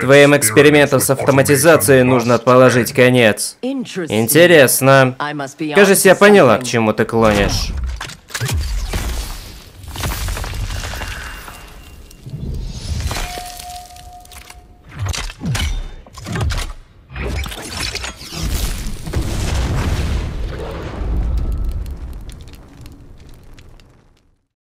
Твоим экспериментам с автоматизацией нужно положить конец. Интересно. Кажется, я поняла, к чему ты клонишь.